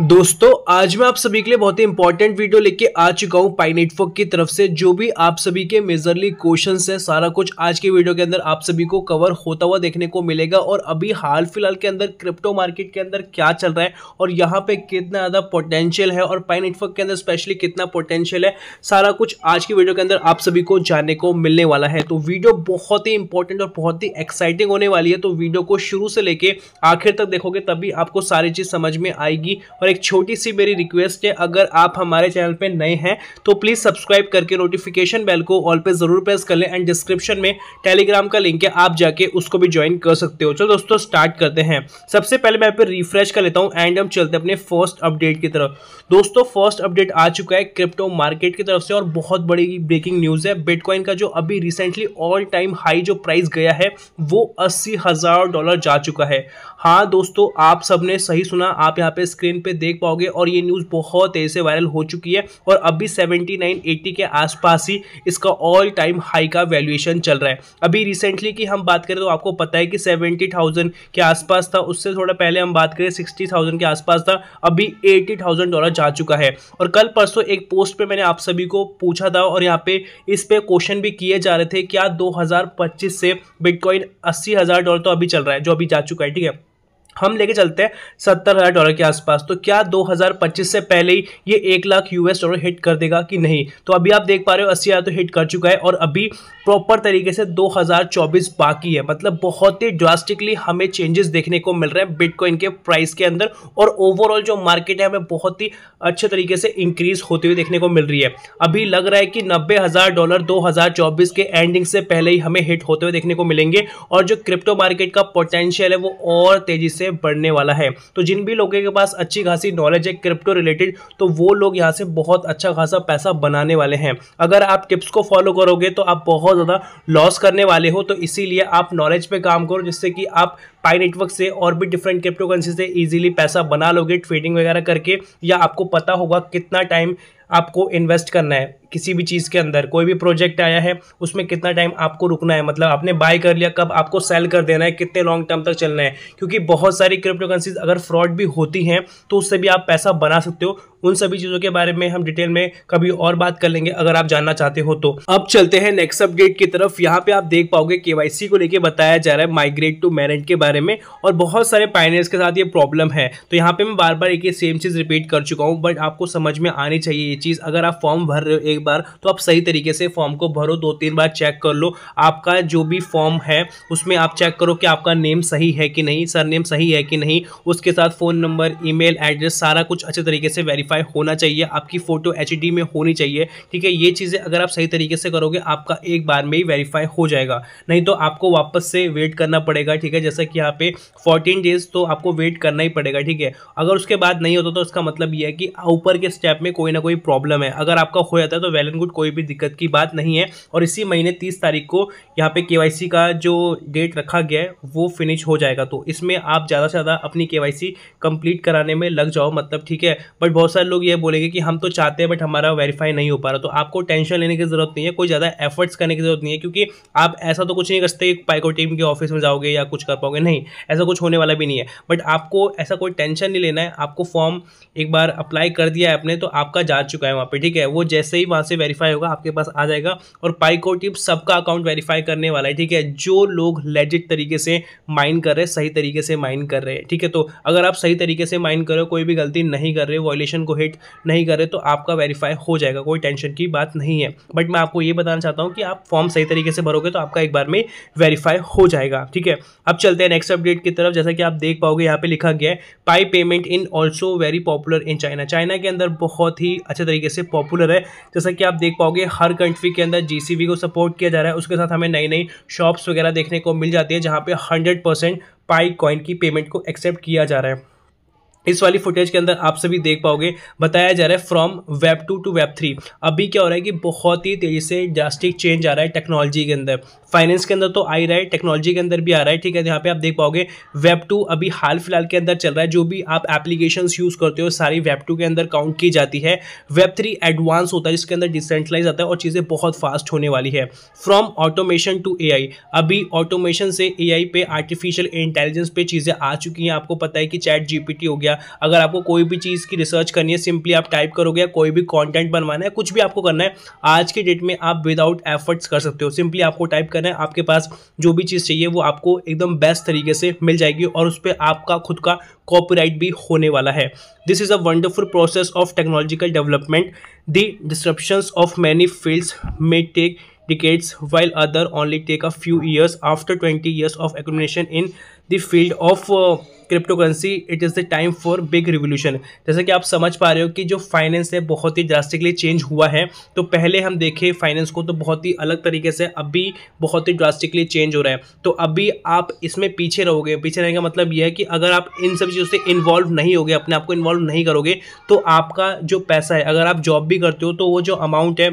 दोस्तों आज मैं आप सभी के लिए बहुत ही इंपॉर्टेंट वीडियो लेके आ चुका हूँ पाई नेटवर्क की तरफ से जो भी आप सभी के मेजरली क्वेश्चन है सारा कुछ आज के वीडियो के अंदर आप सभी को कवर होता हुआ देखने को मिलेगा और अभी हाल फिलहाल के अंदर क्रिप्टो मार्केट के अंदर क्या चल रहा है और यहाँ पे कितना ज़्यादा पोटेंशियल है और पाई नेटवर्क के अंदर स्पेशली कितना पोटेंशियल है सारा कुछ आज के वीडियो के अंदर आप सभी को जानने को मिलने वाला है तो वीडियो बहुत ही इंपॉर्टेंट और बहुत ही एक्साइटिंग होने वाली है तो वीडियो को शुरू से लेके आखिर तक देखोगे तभी आपको सारी चीज़ समझ में आएगी और और एक छोटी सी मेरी रिक्वेस्ट है अगर आप हमारे चैनल पर नए हैं तो प्लीज़ सब्सक्राइब करके नोटिफिकेशन बेल को ऑल पे ज़रूर प्रेस कर लें एंड डिस्क्रिप्शन में टेलीग्राम का लिंक है आप जाके उसको भी ज्वाइन कर सकते हो चलो दोस्तों स्टार्ट करते हैं सबसे पहले मैं यहाँ रिफ्रेश कर लेता हूँ एंड हम चलते अपने फर्स्ट अपडेट की तरफ दोस्तों फर्स्ट अपडेट आ चुका है क्रिप्टो मार्केट की तरफ से और बहुत बड़ी ब्रेकिंग न्यूज़ है बिटकॉइन का जो अभी रिसेंटली ऑल टाइम हाई जो प्राइस गया है वो अस्सी हज़ार डॉलर जा चुका है हाँ दोस्तों आप सबने सही सुना आप यहाँ पे स्क्रीन पे देख पाओगे और ये न्यूज़ बहुत तेज़ से वायरल हो चुकी है और अब भी सेवेंटी के आसपास ही इसका ऑल टाइम हाई का वैल्यूएशन चल रहा है अभी रिसेंटली की हम बात करें तो आपको पता है कि सेवेंटी के आसपास था उससे थोड़ा पहले हम बात करें सिक्सटी के आसपास था अभी एटी डॉलर जा चुका है और कल परसों एक पोस्ट पर मैंने आप सभी को पूछा था और यहाँ पर इस पर क्वेश्चन भी किए जा रहे थे क्या दो से बिटकॉइन अस्सी हजार डॉलर तो अभी चल रहा है जो अभी जा चुका है ठीक है हम लेके चलते हैं सत्तर हज़ार डॉलर के आसपास तो क्या 2025 से पहले ही ये एक लाख यूएस डॉलर हिट कर देगा कि नहीं तो अभी आप देख पा रहे हो अस्सी हज़ार तो हिट कर चुका है और अभी प्रॉपर तरीके से 2024 बाकी है मतलब बहुत ही ड्रास्टिकली हमें चेंजेस देखने को मिल रहे हैं बिटकॉइन के प्राइस के अंदर और ओवरऑल जो मार्केट है हमें बहुत ही अच्छे तरीके से इंक्रीज होते हुए देखने को मिल रही है अभी लग रहा है कि नब्बे डॉलर 2024 के एंडिंग से पहले ही हमें हिट होते हुए देखने को मिलेंगे और जो क्रिप्टो मार्केट का पोटेंशियल है वो और तेजी से बढ़ने वाला है तो जिन भी लोगों के पास अच्छी खासी नॉलेज है क्रिप्टो रिलेटेड तो वो लोग यहाँ से बहुत अच्छा खासा पैसा बनाने वाले हैं अगर आप टिप्स को फॉलो करोगे तो आप बहुत ज़्यादा लॉस करने वाले हो तो इसीलिए आप नॉलेज पे काम करो जिससे कि आप पाई नेटवर्क से और भी डिफरेंट क्रिप्टो करेंसी से इजीली पैसा बना लोगे ट्रेडिंग वगैरह करके या आपको पता होगा कितना टाइम आपको इन्वेस्ट करना है किसी भी चीज़ के अंदर कोई भी प्रोजेक्ट आया है उसमें कितना टाइम आपको रुकना है मतलब आपने बाय कर लिया कब आपको सेल कर देना है कितने लॉन्ग टर्म तक चलना है क्योंकि बहुत सारी क्रिप्टो करेंसीज अगर फ्रॉड भी होती हैं तो उससे भी आप पैसा बना सकते हो उन सभी चीज़ों के बारे में हम डिटेल में कभी और बात कर लेंगे अगर आप जानना चाहते हो तो अब चलते हैं नेक्स्ट अपडेट की तरफ यहाँ पे आप देख पाओगे केवाईसी को लेकर बताया जा रहा है माइग्रेट टू मैरिट के बारे बारे में और बहुत सारे पाइनियर्स के साथ ये प्रॉब्लम है तो यहाँ पे मैं बार बार एक ही सेम चीज़ रिपीट कर चुका हूँ बट आपको समझ में आनी चाहिए ये चीज़ अगर आप फॉर्म भर रहे हो एक बार तो आप सही तरीके से फॉर्म को भरो दो तीन बार चेक कर लो आपका जो भी फॉर्म है उसमें आप चेक करो कि आपका नेम सही है कि नहीं सर सही है कि नहीं उसके साथ फ़ोन नंबर ई एड्रेस सारा कुछ अच्छे तरीके से वेरीफाई होना चाहिए आपकी फ़ोटो एच में होनी चाहिए ठीक है ये चीज़ें अगर आप सही तरीके से करोगे आपका एक बार में ही वेरीफाई हो जाएगा नहीं तो आपको वापस से वेट करना पड़ेगा ठीक है जैसा कि यहाँ पे फोर्टीन डेज तो आपको वेट करना ही पड़ेगा ठीक है अगर उसके बाद नहीं होता तो इसका मतलब यह है कि ऊपर के स्टेप में कोई ना कोई प्रॉब्लम है अगर आपका हो जाता है तो वेल एंड गुड कोई भी दिक्कत की बात नहीं है और इसी महीने तीस तारीख को यहाँ पे के का जो डेट रखा गया है वो फिनिश हो जाएगा तो इसमें आप ज़्यादा से ज़्यादा अपनी के कंप्लीट कराने में लग जाओ मतलब ठीक है बट बहुत सारे लोग ये बोलेंगे कि हम तो चाहते हैं बट हमारा वेरीफाई नहीं हो पा रहा तो आपको टेंशन लेने की ज़रूरत नहीं है कोई ज़्यादा एफर्ट्स करने की ज़रूरत नहीं है क्योंकि आप ऐसा तो कुछ नहीं कर सकते पाइको टीम के ऑफिस में जाओगे या कुछ कर पाओगे नहीं ऐसा कुछ होने वाला भी नहीं है बट आपको ऐसा कोई टेंशन नहीं लेना है आपको फॉर्म एक बार अप्लाई कर दिया है आपने तो आपका जा चुका है वहाँ पर ठीक है वो जैसे ही वहाँ से वेरीफाई होगा आपके पास आ जाएगा और पाइको टिप सबका अकाउंट वेरीफाई करने वाला है ठीक है जो लोग लेजिट तरीके से माइन कर रहे हैं सही तरीके से माइन कर रहे हैं ठीक है तो अगर आप सही तरीके से माइन कर रहे हो कोई भी गलती नहीं कर रहे हो वॉयलेशन को हिट नहीं कर रहे तो आपका वेरीफाई हो जाएगा कोई टेंशन की बात नहीं है बट मैं आपको ये बताना चाहता हूँ कि आप फॉर्म सही तरीके से भरोगे तो आपका एक बार में वेरीफाई हो जाएगा ठीक है अब चलते हैं नेक्स्ट अपडेट की तरफ जैसा कि आप देख पाओगे यहाँ पे लिखा गया है Pi payment in also very popular in China China के अंदर बहुत ही अच्छे तरीके से पॉपुलर है जैसा कि आप देख पाओगे हर कंट्री के अंदर जी को सपोर्ट किया जा रहा है उसके साथ हमें नई नई शॉप्स वगैरह देखने को मिल जाती है जहाँ पे हंड्रेड पाई कॉइन की पेमेंट को एक्सेप्ट किया जा रहा है इस वाली फुटेज के अंदर आप सभी देख पाओगे बताया जा रहा है from web two to web three अभी क्या हो रहा है कि बहुत ही तेज़ी से जास्टिक चेंज आ रहा है टेक्नोलॉजी के अंदर फाइनेंस के अंदर तो आ ही रहा है टेक्नोलॉजी के अंदर भी आ रहा है ठीक है यहाँ पे आप देख पाओगे वेब टू अभी हाल फिलहाल के अंदर चल रहा है जो भी आप एप्लीकेशन यूज़ करते हो सारी वेब टू के अंदर काउंट की जाती है वेब थ्री एडवांस होता है जिसके अंदर डिसेंट्रलाइज आता है और चीज़ें बहुत फास्ट होने वाली है फ्रॉम ऑटोमेशन टू ए अभी ऑटोमेशन से ए पे आर्टिफिशियल इंटेलिजेंस पे चीज़ें आ चुकी हैं आपको पता है कि चैट जी हो गया गया अगर आपको कोई भी चीज़ की रिसर्च करनी है सिंपली आप टाइप करोगे या कोई भी कॉन्टेंट बनवाना है कुछ भी आपको करना है आज के डेट में आप विदाउट एफर्ट्स कर सकते हो सिंपली आपको टाइप करना है आपके पास जो भी चीज़ चाहिए वो आपको एकदम बेस्ट तरीके से मिल जाएगी और उस पर आपका खुद का कॉपीराइट भी होने वाला है this is a wonderful process of technological development the disruptions of many fields may take decades while other only take a few years after 20 years of accumulation in the field of cryptocurrency it is the time for big revolution जैसे कि आप समझ पा रहे हो कि जो finance है बहुत ही ड्रास्टिकली चेंज हुआ है तो पहले हम देखें फाइनेंस को तो बहुत ही अलग तरीके से अभी बहुत ही ड्रास्टिकली चेंज हो रहा है तो अभी आप इसमें पीछे रहोगे पीछे रहने का मतलब यह है कि अगर आप इन सब चीज़ों से इन्वॉल्व नहीं होगे अपने आप को इन्वॉल्व नहीं करोगे तो आपका जो पैसा है अगर आप जॉब भी करते हो तो वो जो अमाउंट है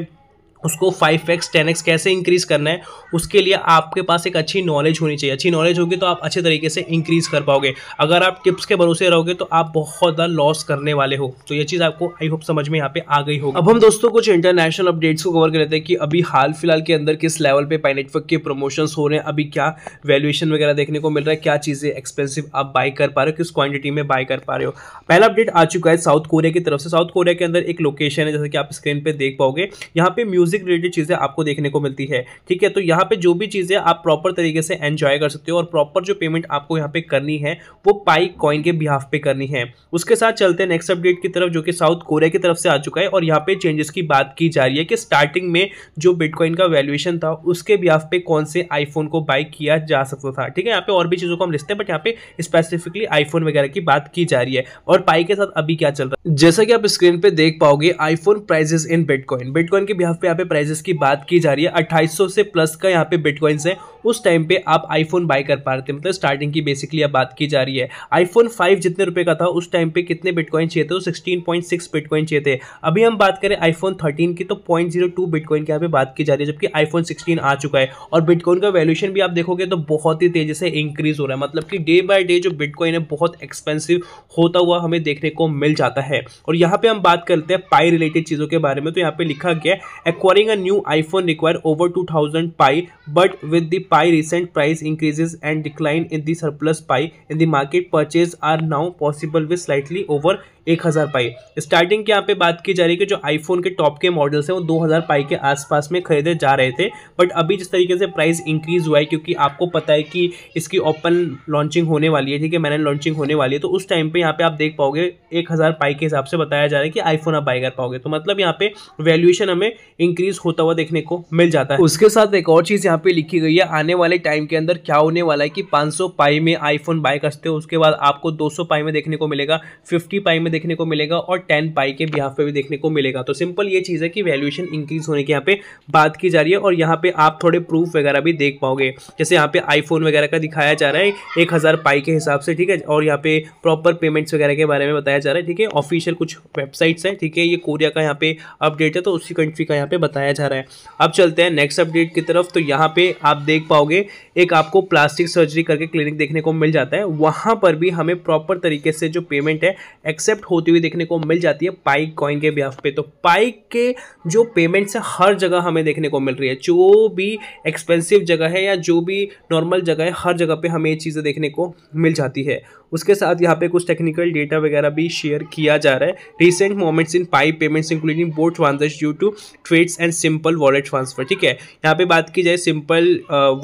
उसको फाइव एक्स टेन एक्स कैसे इंक्रीज़ करना है उसके लिए आपके पास एक अच्छी नॉलेज होनी चाहिए अच्छी नॉलेज होगी तो आप अच्छे तरीके से इंक्रीज़ कर पाओगे अगर आप टिप्स के भरोसे रहोगे तो आप बहुत ज़्यादा लॉस करने वाले हो तो ये चीज़ आपको आई होप समझ में यहाँ पे आ गई होगी अब हम दोस्तों कुछ इंटरनेशनल अपडेट्स को कवर कर लेते हैं कि अभी हाल फिलहाल के अंदर किस लेवल पे पाई नेटवर्क के प्रमोशन हो रहे हैं अभी क्या वैल्यूएशन वगैरह देखने को मिल रहा है क्या चीज़ें एक्सपेंसिव आप बाई कर पा रहे हो किस क्वांटिटी में बाई कर पा रहे हो पहला अपडेट आ चुका है साउथ कोरिया की तरफ से साउथ कोरिया के अंदर एक लोकेशन है जैसे कि आप स्क्रीन पर देख पाओगे यहाँ पे म्यूजिक म्यूजिक रिलेटेड चीज़ें आपको देखने को मिलती है ठीक है तो यहाँ पे जो भी चीज़ें आप प्रॉपर तरीके से एंजॉय कर सकते हो और प्रॉपर जो पेमेंट आपको यहाँ पे करनी है वो पाई कॉइन के बिहाफ पे करनी है उसके साथ चलते हैं नेक्स्ट अपडेट की तरफ जो कि साउथ कोरिया की तरफ से आ चुका है और यहाँ पे चेंजेस की बात की जा रही है कि स्टार्टिंग में जो बिटकॉइन का वैल्यूएशन था उसके बिहाफ पे कौन से आईफोन को बाई किया जा सकता था ठीक है यहाँ पे और भी चीज़ों को हम लिखते हैं बट यहाँ पे स्पेसिफिकली आईफोन वगैरह की बात की जा रही है और पाई के साथ अभी क्या चल रहा है जैसा कि आप स्क्रीन पे देख पाओगे iPhone prices in bitcoin bitcoin के बिहाफ पे यहाँ पे पे प्राइजेस की बात की जा रही है अट्ठाईस से प्लस का यहाँ पे बिटकॉइंस है उस टाइम पे आप आईफोन बाय कर पा रहे थे मतलब स्टार्टिंग की बेसिकली अब बात की जा रही है आईफोन फाइव जितने रुपये का था उस टाइम पे कितने बिटकॉइन चाहिए थे सिक्सटीन पॉइंट सिक्स बिटकॉइन चाहिए थे अभी हम बात करें आईफोन थर्टीन की तो पॉइंट जीरो टू बिटकॉइन की यहाँ बात की जा रही है जबकि आईफोन सिक्सटीन आ चुका है और बिटकॉइन का वैल्यूशन भी आप देखोगे तो बहुत ही तेजी से इंक्रीज हो रहा है मतलब कि डे बाय डे जो बिटकॉइन है बहुत एक्सपेंसिव होता हुआ हमें देखने को मिल जाता है और यहाँ पे हम बात करते हैं पाई रिलेटेड चीज़ों के बारे में तो यहाँ पे लिखा गया acquiring a new iPhone require over two thousand Pi but with the by recent price increases and decline in the surplus pie in the market purchase are now possible with slightly over एक हज़ार पाई starting की यहाँ पे बात की जा रही है कि जो आईफोन के टॉप के मॉडल्स हैं वो दो हज़ार पाई के आसपास में खरीदे जा रहे थे बट अभी जिस तरीके से प्राइस इंक्रीज़ हुआ है क्योंकि आपको पता है कि इसकी ओपन लॉन्चिंग होने वाली है ठीक है मैंने लॉन्चिंग होने वाली है तो उस टाइम पर यहाँ पर आप देख पाओगे एक हज़ार पाई के हिसाब से बताया जा रहा है कि आईफोन आप बाई कर पाओगे तो मतलब यहाँ पर वैल्यूएशन हमें इंक्रीज होता हुआ देखने को मिल जाता है उसके साथ एक और चीज़ यहाँ पर लिखी गई है आने वाले टाइम के अंदर क्या होने वाला है कि पाँच पाई में आईफोन बाय करते हो उसके बाद आपको दो पाई में देखने को मिलेगा फिफ्टी पाई में देखने को मिलेगा और टेन पाई के बिहाफ पे भी देखने को मिलेगा तो सिंपल ये चीज़ है कि वैल्यूएशन इंक्रीज होने की यहाँ पे बात की जा रही है और यहाँ पे आप थोड़े प्रूफ वगैरह भी देख पाओगे जैसे यहाँ पे आईफोन वगैरह का दिखाया जा रहा है एक हज़ार पाई के हिसाब से ठीक है और यहाँ पे प्रॉपर पेमेंट्स वगैरह के बारे में बताया जा रहा है ठीक है ऑफिशियल कुछ वेबसाइट्स हैं ठीक है ये कोरिया का यहाँ पे अपडेट है तो उसी कंट्री का यहाँ पे बताया जा रहा है अब चलते हैं नेक्स्ट अपडेट की तरफ तो यहाँ पे आप देख पाओगे एक आपको प्लास्टिक सर्जरी करके क्लिनिक देखने को मिल जाता है वहाँ पर भी हमें प्रॉपर तरीके से जो पेमेंट है एक्सेप्ट शिफ्ट होती हुई देखने को मिल जाती है पाइक कॉइन के ब्याफ पे तो पाइक के जो पेमेंट्स है हर जगह हमें देखने को मिल रही है जो भी एक्सपेंसिव जगह है या जो भी नॉर्मल जगह है हर जगह पर हमें ये चीज़ें देखने को मिल जाती है उसके साथ यहाँ पे कुछ टेक्निकल डेटा वगैरह भी शेयर किया जा रहा है recent moments in Pi payments including board transaction due to trades and simple wallet transfer ठीक है यहाँ पे बात की जाए सिंपल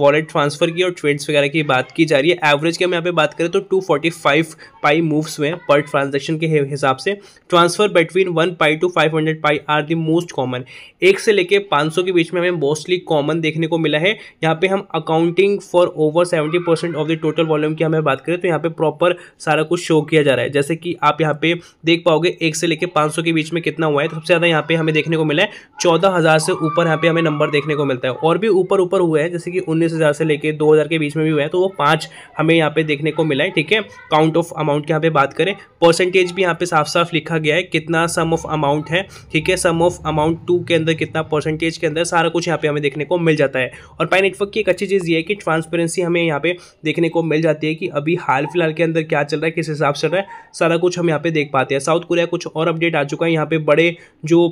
वॉलेट ट्रांसफर की और ट्रेड्स वगैरह की बात की जा रही है एवरेज की हम यहाँ पे बात करें तो two forty five Pi moves हुए हैं पर ट्रांजेक्शन के हिसाब से transfer between one Pi to five hundred Pi are the most common एक से लेके पाँच सौ के बीच में हमें मोस्टली कॉमन देखने को मिला है यहाँ पे हम accounting for over seventy percent of the total volume की हमें बात करें तो यहाँ पे प्रॉपर सारा कुछ शो किया जा रहा है जैसे कि आप यहाँ पे देख पाओगे एक से लेकर पाँच के बीच में कितना हुआ है तो सबसे ज़्यादा यहाँ पे हमें देखने को मिला है चौदह से ऊपर यहाँ पे हमें नंबर देखने को मिलता है और भी ऊपर ऊपर हुए हैं जैसे कि उन्नीस से लेकर दो के बीच में भी हुआ है तो वो पाँच हमें यहाँ पे देखने को मिला है ठीक है काउंट ऑफ अमाउंट की यहाँ पे बात करें परसेंटेज भी यहाँ पे साफ साफ लिखा गया है कितना सम ऑफ अमाउंट है ठीक है सम ऑफ अमाउंट टू के अंदर कितना परसेंटेज के अंदर सारा कुछ यहाँ पे हमें देखने को मिल जाता है और पाई नेटवर्क की एक अच्छी चीज़ ये है कि ट्रांसपेरेंसी हमें यहाँ पे देखने को मिल जाती है कि अभी हाल फिलहाल के अंदर अंदर क्या चल रहा है किस हिसाब से रहा है सारा कुछ हम यहाँ पे देख पाते हैं साउथ कोरिया कुछ और अपडेट आ चुका है यहाँ पे बड़े जो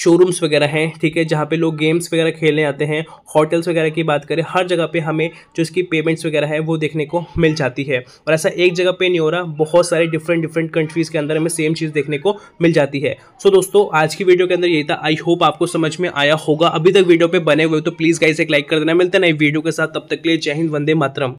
शोरूम्स वगैरह हैं ठीक है जहाँ पे लोग गेम्स वगैरह खेलने आते हैं होटल्स वगैरह की बात करें हर जगह पे हमें जो इसकी पेमेंट्स वगैरह है वो देखने को मिल जाती है और ऐसा एक जगह पे नहीं हो रहा बहुत सारे डिफरेंट डिफरेंट कंट्रीज़ के अंदर हमें सेम चीज़ देखने को मिल जाती है सो so, दोस्तों आज की वीडियो के अंदर यही था आई होप आपको समझ में आया होगा अभी तक वीडियो पर बने हुए तो प्लीज़ गाइस एक लाइक कर देना मिलता है नई वीडियो के साथ तब तक के लिए जय हिंद वंदे मातरम